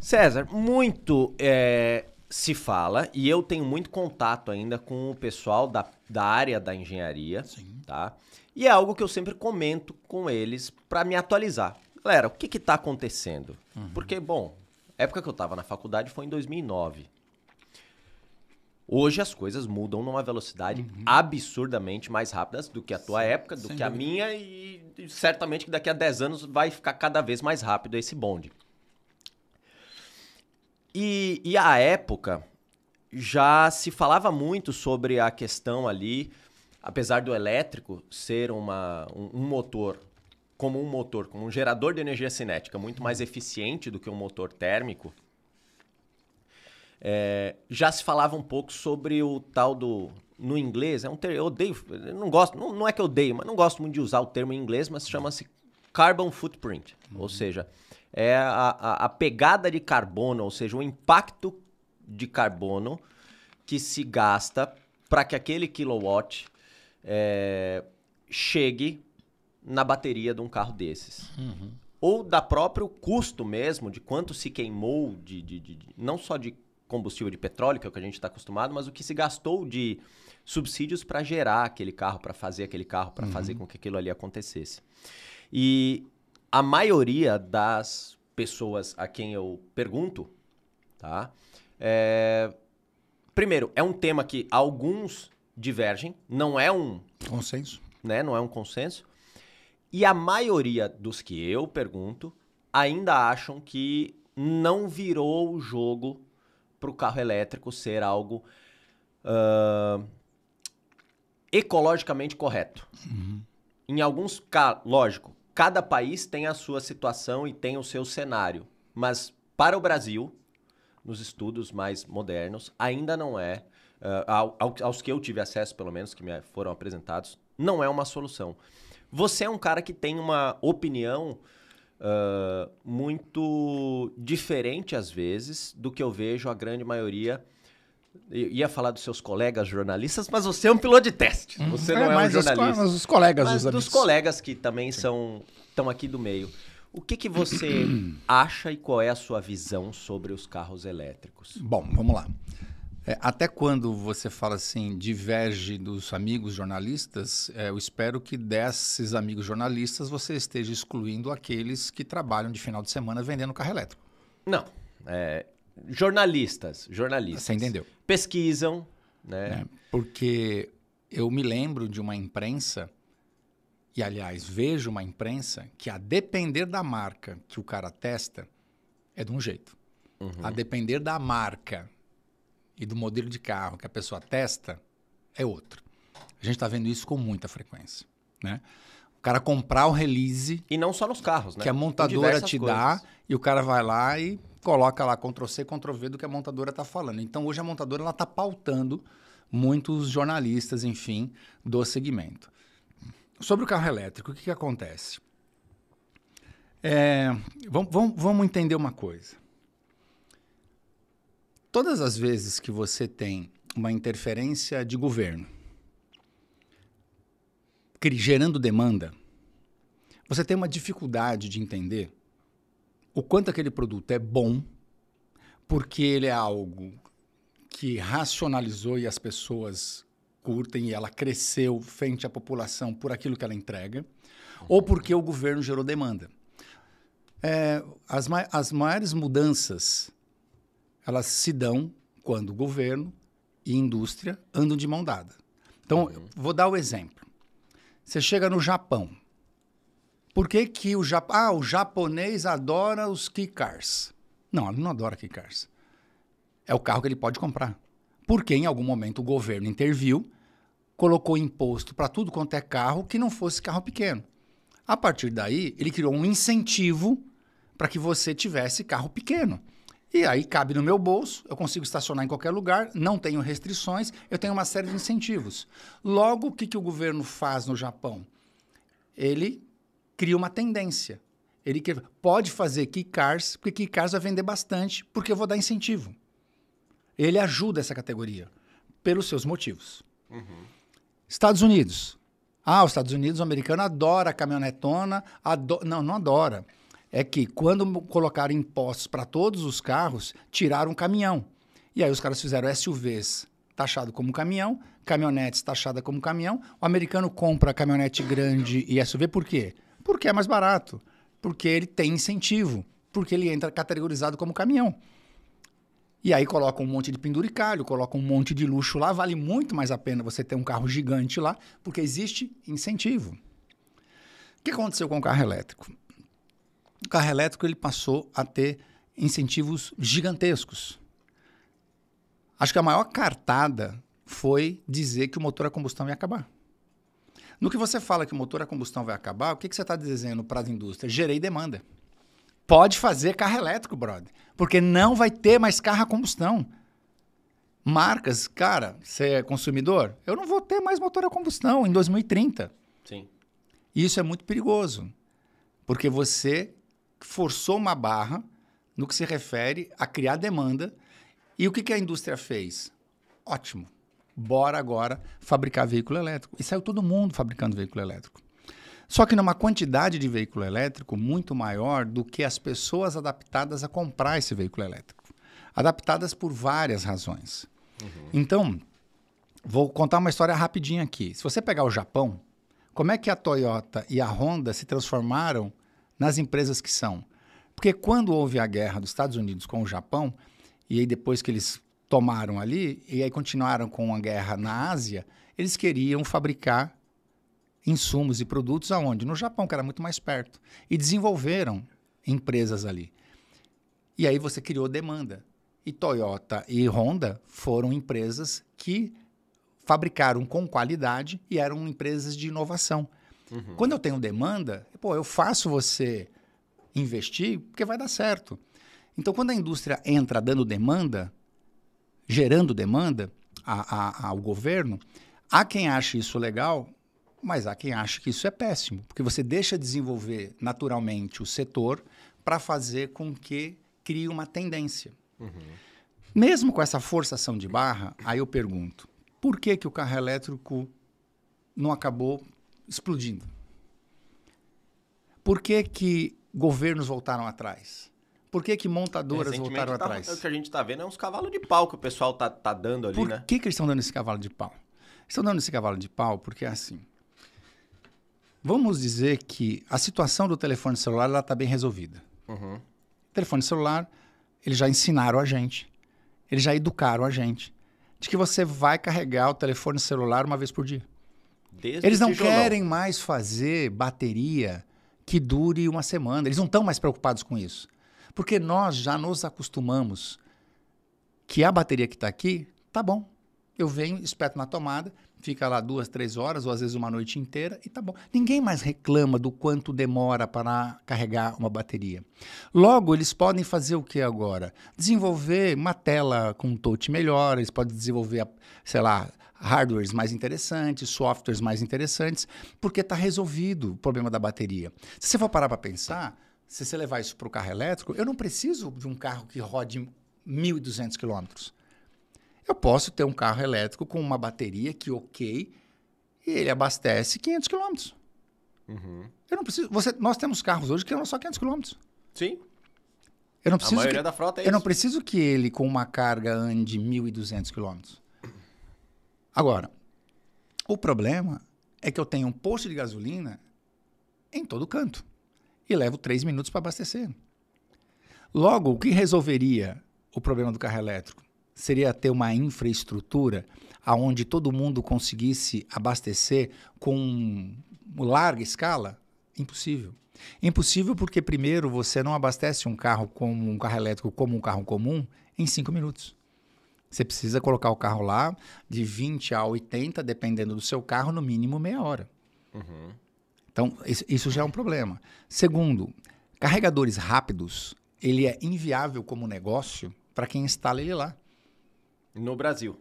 César, muito é, se fala e eu tenho muito contato ainda com o pessoal da, da área da engenharia, Sim. tá? E é algo que eu sempre comento com eles para me atualizar. Galera, o que está acontecendo? Uhum. Porque, bom, a época que eu estava na faculdade foi em 2009. Hoje as coisas mudam numa velocidade uhum. absurdamente mais rápida do que a tua Sim, época, do que dúvida. a minha, e certamente que daqui a 10 anos vai ficar cada vez mais rápido esse bonde. E, e à época já se falava muito sobre a questão ali, apesar do elétrico ser uma, um, um motor, como um motor, como um gerador de energia cinética muito mais eficiente do que um motor térmico, é, já se falava um pouco sobre o tal do. No inglês, é um termo. Eu odeio. Eu não gosto. Não, não é que eu odeio, mas não gosto muito de usar o termo em inglês, mas chama-se carbon footprint. Uhum. Ou seja, é a, a, a pegada de carbono, ou seja, o impacto de carbono que se gasta para que aquele kilowatt é, chegue na bateria de um carro desses. Uhum. Ou da próprio custo mesmo, de quanto se queimou, de, de, de, não só de combustível de petróleo, que é o que a gente está acostumado, mas o que se gastou de subsídios para gerar aquele carro, para fazer aquele carro, para uhum. fazer com que aquilo ali acontecesse. E a maioria das pessoas a quem eu pergunto, tá? É... Primeiro, é um tema que alguns divergem, não é um consenso, né? Não é um consenso. E a maioria dos que eu pergunto ainda acham que não virou o jogo para o carro elétrico ser algo uh, ecologicamente correto. Uhum. Em alguns casos, lógico, cada país tem a sua situação e tem o seu cenário. Mas para o Brasil, nos estudos mais modernos, ainda não é, uh, ao, aos que eu tive acesso, pelo menos, que me foram apresentados, não é uma solução. Você é um cara que tem uma opinião uh, muito diferente, às vezes, do que eu vejo a grande maioria eu ia falar dos seus colegas jornalistas, mas você é um piloto de teste. Uhum. Você é, não é, é um jornalista. Os, mas os colegas mas dos amigos. dos colegas que também Sim. são estão aqui do meio. O que, que você acha e qual é a sua visão sobre os carros elétricos? Bom, vamos lá. É, até quando você fala assim, diverge dos amigos jornalistas, é, eu espero que desses amigos jornalistas você esteja excluindo aqueles que trabalham de final de semana vendendo carro elétrico. Não. É, jornalistas, jornalistas. Você entendeu? Pesquisam, né? É, porque eu me lembro de uma imprensa e aliás vejo uma imprensa que a depender da marca que o cara testa é de um jeito. Uhum. A depender da marca e do modelo de carro que a pessoa testa é outro. A gente está vendo isso com muita frequência, né? O cara comprar o release. E não só nos carros, né? Que a montadora te coisas. dá e o cara vai lá e coloca lá Ctrl-C, Ctrl-V do que a montadora está falando. Então hoje a montadora ela está pautando muitos jornalistas, enfim, do segmento. Sobre o carro elétrico, o que, que acontece? É, vamos, vamos entender uma coisa. Todas as vezes que você tem uma interferência de governo, gerando demanda, você tem uma dificuldade de entender o quanto aquele produto é bom, porque ele é algo que racionalizou e as pessoas curtem e ela cresceu frente à população por aquilo que ela entrega, uhum. ou porque o governo gerou demanda. É, as, as maiores mudanças elas se dão quando o governo e indústria andam de mão dada. Então, uhum. vou dar o exemplo. Você chega no Japão. Por que, que o, Japão? ah, o japonês adora os kikars. Não, ele não adora kikars. É o carro que ele pode comprar. Porque em algum momento o governo interviu, colocou imposto para tudo quanto é carro que não fosse carro pequeno. A partir daí, ele criou um incentivo para que você tivesse carro pequeno. E aí cabe no meu bolso, eu consigo estacionar em qualquer lugar, não tenho restrições, eu tenho uma série de incentivos. Logo, o que, que o governo faz no Japão? Ele cria uma tendência. Ele pode fazer cars, porque cars vai vender bastante, porque eu vou dar incentivo. Ele ajuda essa categoria, pelos seus motivos. Uhum. Estados Unidos. Ah, os Estados Unidos, o americano adora a caminhonetona. Não, não adora é que quando colocaram impostos para todos os carros, tiraram o caminhão. E aí os caras fizeram SUVs taxado como caminhão, caminhonetes taxada como caminhão. O americano compra caminhonete grande e SUV por quê? Porque é mais barato, porque ele tem incentivo, porque ele entra categorizado como caminhão. E aí coloca um monte de penduricalho, coloca um monte de luxo lá, vale muito mais a pena você ter um carro gigante lá, porque existe incentivo. O que aconteceu com o carro elétrico? o carro elétrico ele passou a ter incentivos gigantescos. Acho que a maior cartada foi dizer que o motor a combustão ia acabar. No que você fala que o motor a combustão vai acabar, o que, que você está dizendo para a indústria? Gerei demanda. Pode fazer carro elétrico, brother. Porque não vai ter mais carro a combustão. Marcas, cara, você é consumidor? Eu não vou ter mais motor a combustão em 2030. Sim. Isso é muito perigoso. Porque você forçou uma barra no que se refere a criar demanda. E o que, que a indústria fez? Ótimo. Bora agora fabricar veículo elétrico. E saiu todo mundo fabricando veículo elétrico. Só que numa quantidade de veículo elétrico muito maior do que as pessoas adaptadas a comprar esse veículo elétrico. Adaptadas por várias razões. Uhum. Então, vou contar uma história rapidinha aqui. Se você pegar o Japão, como é que a Toyota e a Honda se transformaram nas empresas que são. Porque quando houve a guerra dos Estados Unidos com o Japão, e aí depois que eles tomaram ali, e aí continuaram com a guerra na Ásia, eles queriam fabricar insumos e produtos aonde? No Japão, que era muito mais perto. E desenvolveram empresas ali. E aí você criou demanda. E Toyota e Honda foram empresas que fabricaram com qualidade e eram empresas de inovação. Uhum. Quando eu tenho demanda, pô, eu faço você investir porque vai dar certo. Então, quando a indústria entra dando demanda, gerando demanda a, a, ao governo, há quem ache isso legal, mas há quem ache que isso é péssimo, porque você deixa desenvolver naturalmente o setor para fazer com que crie uma tendência. Uhum. Mesmo com essa forçação de barra, aí eu pergunto, por que, que o carro elétrico não acabou explodindo. Por que, que governos voltaram atrás? Por que, que montadoras voltaram tá, atrás? O que a gente está vendo é uns cavalos de pau que o pessoal tá, tá dando ali, Por né? Por que, que eles estão dando esse cavalo de pau? Estão dando esse cavalo de pau porque é assim. Vamos dizer que a situação do telefone celular está bem resolvida. Uhum. O telefone celular, eles já ensinaram a gente, eles já educaram a gente de que você vai carregar o telefone celular uma vez por dia. Desde Eles não querem mais fazer bateria que dure uma semana. Eles não estão mais preocupados com isso. Porque nós já nos acostumamos que a bateria que está aqui, tá bom. Eu venho, espeto na tomada, fica lá duas, três horas, ou às vezes uma noite inteira, e tá bom. Ninguém mais reclama do quanto demora para carregar uma bateria. Logo, eles podem fazer o que agora? Desenvolver uma tela com um touch melhor, eles podem desenvolver, sei lá, hardwares mais interessantes, softwares mais interessantes, porque está resolvido o problema da bateria. Se você for parar para pensar, se você levar isso para o carro elétrico, eu não preciso de um carro que rode 1.200 quilômetros. Eu posso ter um carro elétrico com uma bateria que, ok, e ele abastece 500 quilômetros. Uhum. Eu não preciso. Você, nós temos carros hoje que andam só 500 quilômetros. Sim. Eu não preciso. A maioria que, da frota é Eu isso. não preciso que ele, com uma carga, ande 1.200 quilômetros. Agora, o problema é que eu tenho um posto de gasolina em todo canto e levo três minutos para abastecer. Logo, o que resolveria o problema do carro elétrico? seria ter uma infraestrutura aonde todo mundo conseguisse abastecer com larga escala? Impossível. Impossível porque, primeiro, você não abastece um carro como um carro elétrico como um carro comum em cinco minutos. Você precisa colocar o carro lá de 20 a 80, dependendo do seu carro, no mínimo meia hora. Uhum. Então, isso já é um problema. Segundo, carregadores rápidos, ele é inviável como negócio para quem instala ele lá. No Brasil.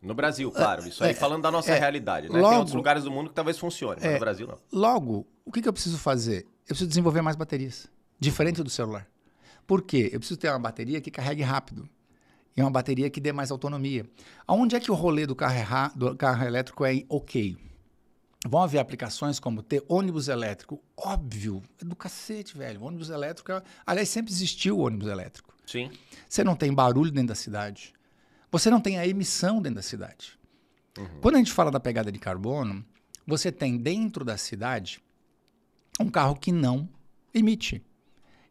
No Brasil, claro. Isso aí é, falando da nossa é, realidade. Né? Logo, Tem outros lugares do mundo que talvez funcione, mas é, no Brasil não. Logo, o que, que eu preciso fazer? Eu preciso desenvolver mais baterias, diferente do celular. Por quê? Eu preciso ter uma bateria que carregue rápido. E uma bateria que dê mais autonomia. Aonde é que o rolê do carro, do carro elétrico é ok? Vão haver aplicações como ter ônibus elétrico. Óbvio, é do cacete, velho. ônibus elétrico. É... Aliás, sempre existiu o ônibus elétrico. Sim. Você não tem barulho dentro da cidade. Você não tem a emissão dentro da cidade. Uhum. Quando a gente fala da pegada de carbono, você tem dentro da cidade um carro que não emite.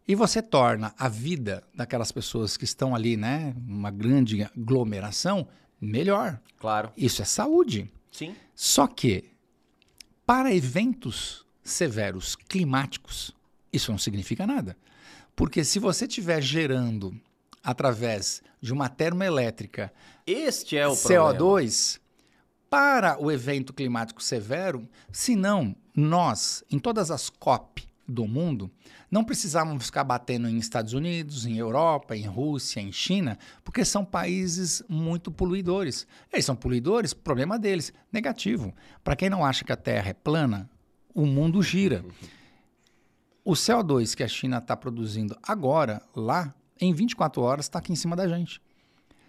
E você torna a vida daquelas pessoas que estão ali, né, uma grande aglomeração, melhor. Claro. Isso é saúde. Sim. Só que para eventos severos climáticos, isso não significa nada. Porque se você estiver gerando através de uma termoelétrica este é o CO2 problema. para o evento climático severo, senão nós, em todas as COP do mundo, não precisávamos ficar batendo em Estados Unidos, em Europa, em Rússia, em China, porque são países muito poluidores. Eles são poluidores, problema deles, negativo. Para quem não acha que a Terra é plana, o mundo gira. O CO2 que a China está produzindo agora lá em 24 horas está aqui em cima da gente.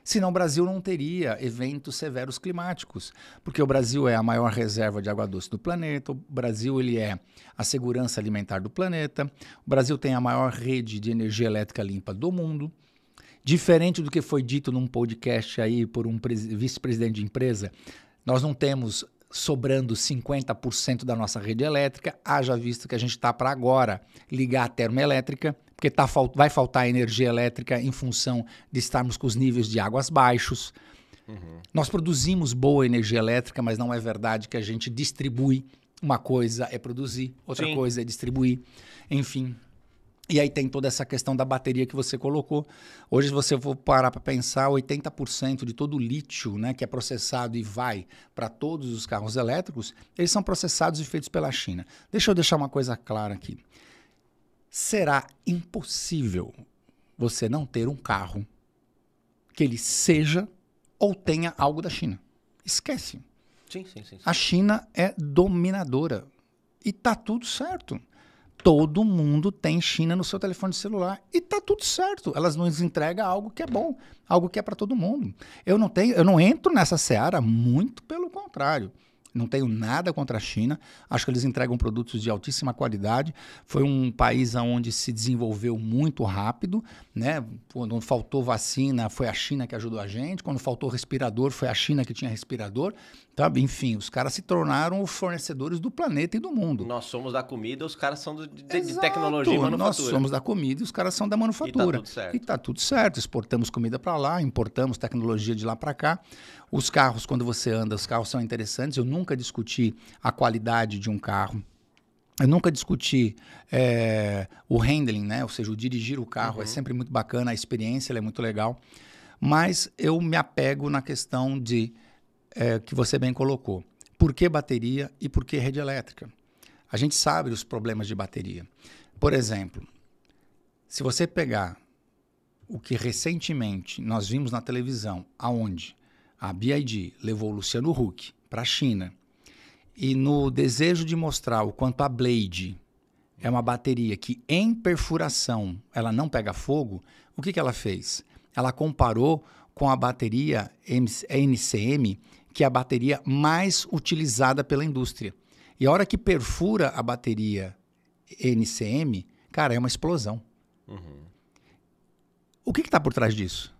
Senão o Brasil não teria eventos severos climáticos, porque o Brasil é a maior reserva de água doce do planeta, o Brasil ele é a segurança alimentar do planeta, o Brasil tem a maior rede de energia elétrica limpa do mundo. Diferente do que foi dito num podcast aí por um vice-presidente de empresa, nós não temos sobrando 50% da nossa rede elétrica, haja visto que a gente está para agora ligar a termoelétrica, porque tá, vai faltar energia elétrica em função de estarmos com os níveis de águas baixos. Uhum. Nós produzimos boa energia elétrica, mas não é verdade que a gente distribui. Uma coisa é produzir, outra Sim. coisa é distribuir. Enfim, e aí tem toda essa questão da bateria que você colocou. Hoje, se você for parar para pensar, 80% de todo o lítio né, que é processado e vai para todos os carros elétricos, eles são processados e feitos pela China. Deixa eu deixar uma coisa clara aqui. Será impossível você não ter um carro que ele seja ou tenha algo da China. Esquece. Sim, sim, sim. sim. A China é dominadora. E tá tudo certo. Todo mundo tem China no seu telefone celular e tá tudo certo. Elas nos entregam algo que é bom, algo que é para todo mundo. Eu não tenho, eu não entro nessa seara, muito pelo contrário. Não tenho nada contra a China. Acho que eles entregam produtos de altíssima qualidade. Foi um país onde se desenvolveu muito rápido, né? Quando faltou vacina, foi a China que ajudou a gente. Quando faltou respirador, foi a China que tinha respirador. Tá? Enfim, os caras se tornaram fornecedores do planeta e do mundo. Nós somos da comida, os caras são de, de, tecnologia e manufatura. Nós somos da comida e os caras são da manufatura. E tá tudo certo. E tá tudo certo. Exportamos comida para lá, importamos tecnologia de lá para cá. Os carros, quando você anda, os carros são interessantes. Eu nunca discuti a qualidade de um carro. Eu nunca discuti é, o handling, né? Ou seja, o dirigir o carro é uhum. é sempre muito bacana, a experiência é muito legal. Mas eu me apego na questão de é, que você bem colocou. Por que bateria e por que rede elétrica? A gente sabe os problemas de bateria. Por exemplo, se você pegar o que recentemente nós vimos na televisão, aonde a BID levou Luciano Huck para a China, e no desejo de mostrar o quanto a Blade é uma bateria que em perfuração ela não pega fogo, o que, que ela fez? Ela comparou com a bateria NCM, que é a bateria mais utilizada pela indústria. E a hora que perfura a bateria NCM, cara, é uma explosão. Uhum. O que está por trás disso?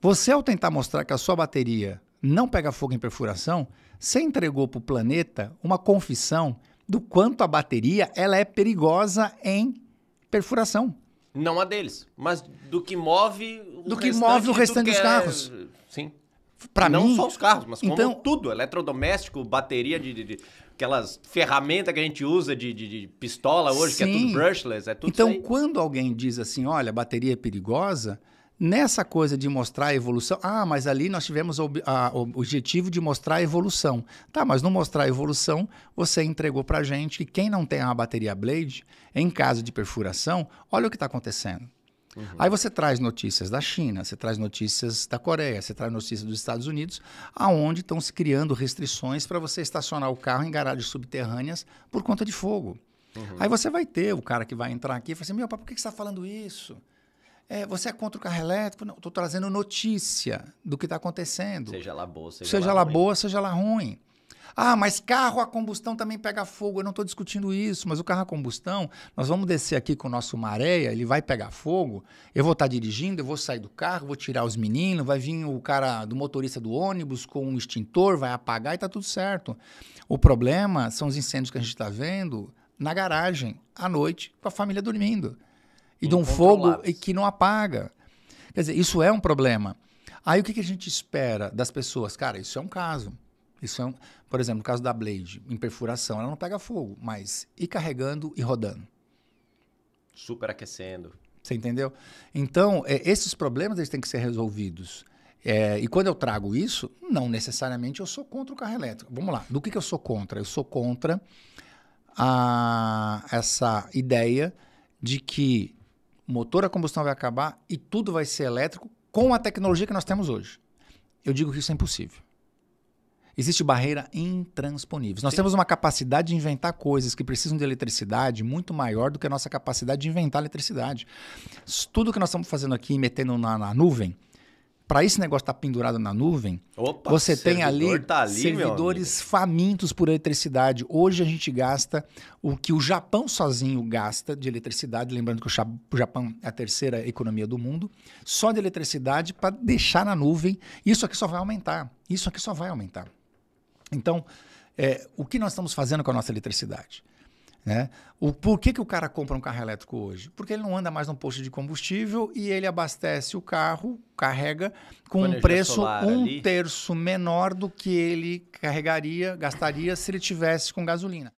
Você, ao tentar mostrar que a sua bateria não pega fogo em perfuração, você entregou para o planeta uma confissão do quanto a bateria ela é perigosa em perfuração. Não a deles, mas do que move o Do que move o restante dos carros. Sim. mim não só os carros, mas como então tudo, eletrodoméstico, bateria de, de, de aquelas ferramentas que a gente usa de, de, de pistola hoje, sim. que é tudo brushless, é tudo Então, quando alguém diz assim, olha, a bateria é perigosa, Nessa coisa de mostrar a evolução, ah, mas ali nós tivemos o objetivo de mostrar a evolução. Tá, mas não mostrar a evolução, você entregou para gente que quem não tem uma bateria blade, em caso de perfuração, olha o que está acontecendo. Uhum. Aí você traz notícias da China, você traz notícias da Coreia, você traz notícias dos Estados Unidos, aonde estão se criando restrições para você estacionar o carro em garagens subterrâneas por conta de fogo. Uhum. Aí você vai ter o cara que vai entrar aqui e falar assim: meu, pai, por que você está falando isso? É, você é contra o carro elétrico? Não, estou trazendo notícia do que está acontecendo. Seja lá boa, seja, seja lá, lá boa, seja lá ruim. Ah, mas carro a combustão também pega fogo. Eu não estou discutindo isso, mas o carro a combustão, nós vamos descer aqui com o nosso maréia, ele vai pegar fogo. Eu vou estar tá dirigindo, eu vou sair do carro, vou tirar os meninos, vai vir o cara do motorista do ônibus com um extintor, vai apagar e está tudo certo. O problema são os incêndios que a gente está vendo na garagem, à noite, com a família dormindo e de um fogo que não apaga. Quer dizer, isso é um problema. Aí o que, que a gente espera das pessoas? Cara, isso é um caso. Isso é um, por exemplo, o caso da Blade, em perfuração, ela não pega fogo, mas e carregando e rodando? super aquecendo. Você entendeu? Então, é, esses problemas eles têm que ser resolvidos. É, e quando eu trago isso, não necessariamente eu sou contra o carro elétrico. Vamos lá. Do que, que eu sou contra? Eu sou contra a, essa ideia de que o motor a combustão vai acabar e tudo vai ser elétrico com a tecnologia que nós temos hoje. Eu digo que isso é impossível. Existe barreira intransponível. Nós Sim. temos uma capacidade de inventar coisas que precisam de eletricidade muito maior do que a nossa capacidade de inventar eletricidade. Tudo que nós estamos fazendo aqui, metendo na, na nuvem, para esse negócio estar tá pendurado na nuvem, Opa, você tem ali, tá ali servidores famintos por eletricidade. Hoje a gente gasta o que o Japão sozinho gasta de eletricidade, lembrando que o Japão é a terceira economia do mundo, só de eletricidade para deixar na nuvem. Isso aqui só vai aumentar. Isso aqui só vai aumentar. Então, é, o que nós estamos fazendo com a nossa eletricidade? Né? O, por que, que o cara compra um carro elétrico hoje? Porque ele não anda mais no posto de combustível e ele abastece o carro, carrega, com um preço um ali. terço menor do que ele carregaria, gastaria se ele tivesse com gasolina.